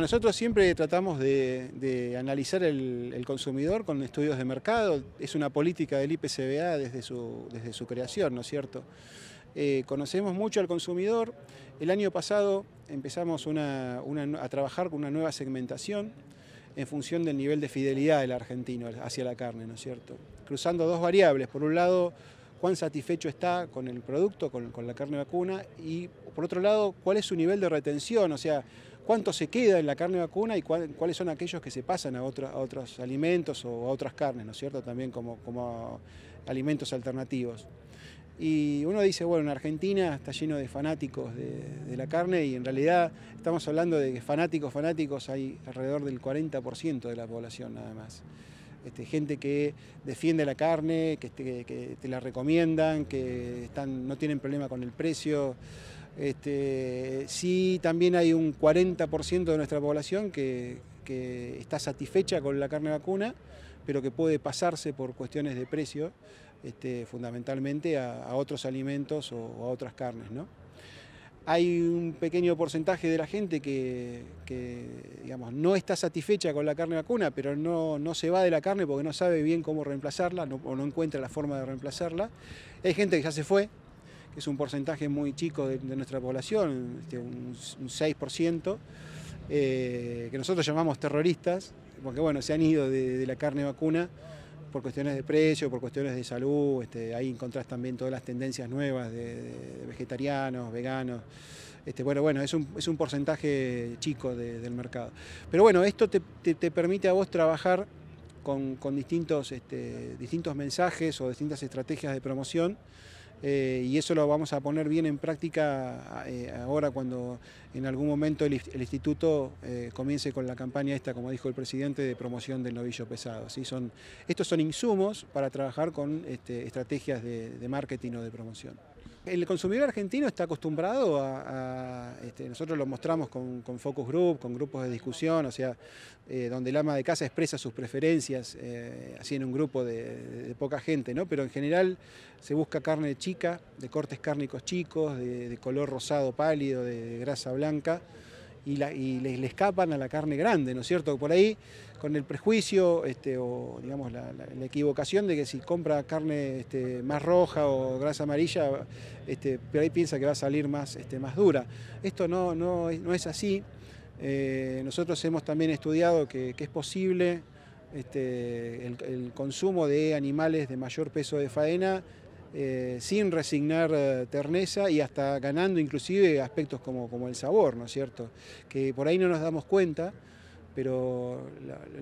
nosotros siempre tratamos de, analizar el, consumidor con estudios de mercado. Es una política del IPCBA desde su, desde su creación, ¿no es cierto? Eh, conocemos mucho al consumidor. El año pasado empezamos a trabajar con una nueva segmentación en función del nivel de fidelidad del argentino hacia la carne, ¿no es cierto? Cruzando dos variables. Por un lado, cuán satisfecho está con el producto, con, con la carne vacuna, y por otro lado, cuál es su nivel de retención, o sea, cuánto se queda en la carne vacuna y cuáles son aquellos que se pasan a, otros alimentos o a otras carnes, ¿no es cierto? También como, alimentos alternativos. Y uno dice, bueno, en Argentina está lleno de fanáticos de, la carne y en realidad estamos hablando de fanáticos, fanáticos hay alrededor del 40% de la población nada más. Este, gente que defiende la carne, que, que te la recomiendan, que están, no tienen problema con el precio. Este, sí, también hay un 40% de nuestra población que, está satisfecha con la carne vacuna, pero que puede pasarse por cuestiones de precio, este, fundamentalmente a, otros alimentos o, a otras carnes. ¿no? Hay un pequeño porcentaje de la gente que, digamos, no está satisfecha con la carne vacuna, pero no, no, se va de la carne porque no sabe bien cómo reemplazarla o no encuentra la forma de reemplazarla. Hay gente que ya se fue, que es un porcentaje muy chico de, nuestra población, este, un, 6%, eh, que nosotros llamamos terroristas, porque bueno, se han ido de, la carne vacuna por cuestiones de precio, por cuestiones de salud, este, ahí encontrás también todas las tendencias nuevas de, vegetarianos, veganos. Este, bueno, bueno, es un, porcentaje chico del mercado. Pero bueno, esto te, permite a vos trabajar con, distintos, este, distintos mensajes o distintas estrategias de promoción eh, y eso lo vamos a poner bien en práctica eh, ahora cuando en algún momento el, instituto eh, comience con la campaña esta, como dijo el presidente, de promoción del novillo pesado. ¿sí? Son, estos son insumos para trabajar con este, estrategias de, marketing o de promoción. El consumidor argentino está acostumbrado a, este, nosotros lo mostramos con, focus group, con grupos de discusión, o sea, donde el ama de casa expresa sus preferencias, así en un grupo de, poca gente, ¿no? Pero en general se busca carne china de cortes cárnicos chicos, de, color rosado pálido, de, grasa blanca, y, les le, escapan a la carne grande, ¿no es cierto? Por ahí, con el prejuicio este, o digamos la, equivocación de que si compra carne este, más roja o grasa amarilla, este, por ahí piensa que va a salir más, más dura. Esto no, no, no es así. Eh, nosotros hemos también estudiado que, es posible el, consumo de animales de mayor peso de faena eh, sin resignar eh, terneza y hasta ganando inclusive aspectos como, como el sabor, ¿no es cierto? Que por ahí no nos damos cuenta, pero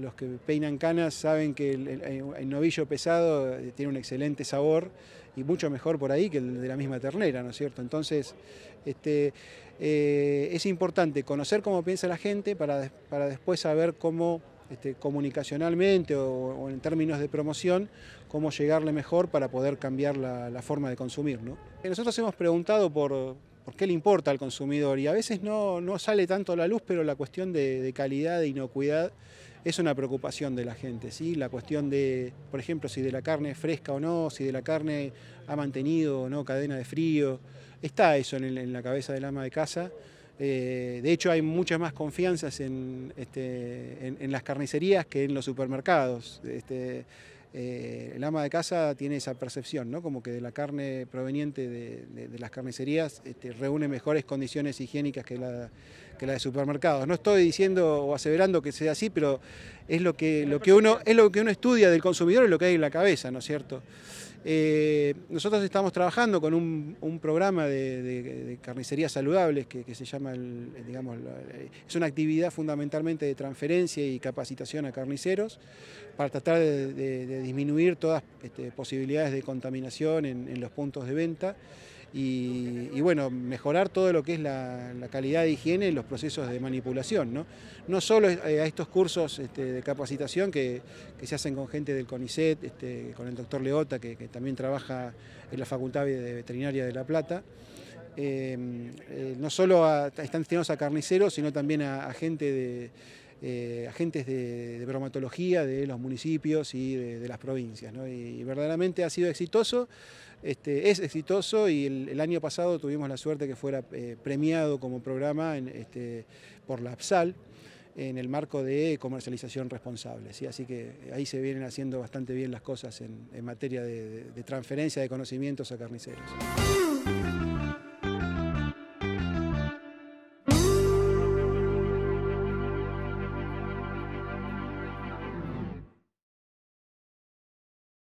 los que peinan canas saben que el, novillo pesado eh, tiene un excelente sabor y mucho mejor por ahí que el de la misma ternera, ¿no es cierto? Entonces, este, es importante conocer cómo piensa la gente para, para después saber cómo este, comunicacionalmente o, en términos de promoción, cómo llegarle mejor para poder cambiar la, forma de consumir. ¿no? Nosotros hemos preguntado por, qué le importa al consumidor y a veces no, sale tanto a la luz, pero la cuestión de, calidad, de inocuidad, es una preocupación de la gente. ¿sí? La cuestión de, por ejemplo, si de la carne es fresca o no, si de la carne ha mantenido no cadena de frío, está eso en, en la cabeza del ama de casa. Eh, de hecho, hay muchas más confianzas en, este, las carnicerías que en los supermercados. Este, eh, el ama de casa tiene esa percepción, Como que de la carne proveniente de, las carnicerías este, reúne mejores condiciones higiénicas que la, que la de supermercados. No estoy diciendo o aseverando que sea así, pero es lo que, lo que, uno, es lo que uno estudia del consumidor y lo que hay en la cabeza, ¿no es cierto? Eh, nosotros estamos trabajando con un, programa de, carnicerías saludables que, se llama, digamos, eh, es una actividad fundamentalmente de transferencia y capacitación a carniceros para tratar de disminuir todas este, posibilidades de contaminación en, los puntos de venta y, bueno, mejorar todo lo que es la, calidad de higiene en los procesos de manipulación. No, solo eh, a estos cursos este, de capacitación que, se hacen con gente del CONICET, este, con el doctor Leota, que, también trabaja en la Facultad de Veterinaria de La Plata, eh, eh, no solo están destinados a carniceros, sino también a gente de eh, agentes de, bromatología de los municipios y de, las provincias. Y, verdaderamente ha sido exitoso, este, es exitoso y el, año pasado tuvimos la suerte que fuera eh, premiado como programa este, por la APSAL en el marco de comercialización responsable. Así que ahí se vienen haciendo bastante bien las cosas en, materia de transferencia de conocimientos a carniceros.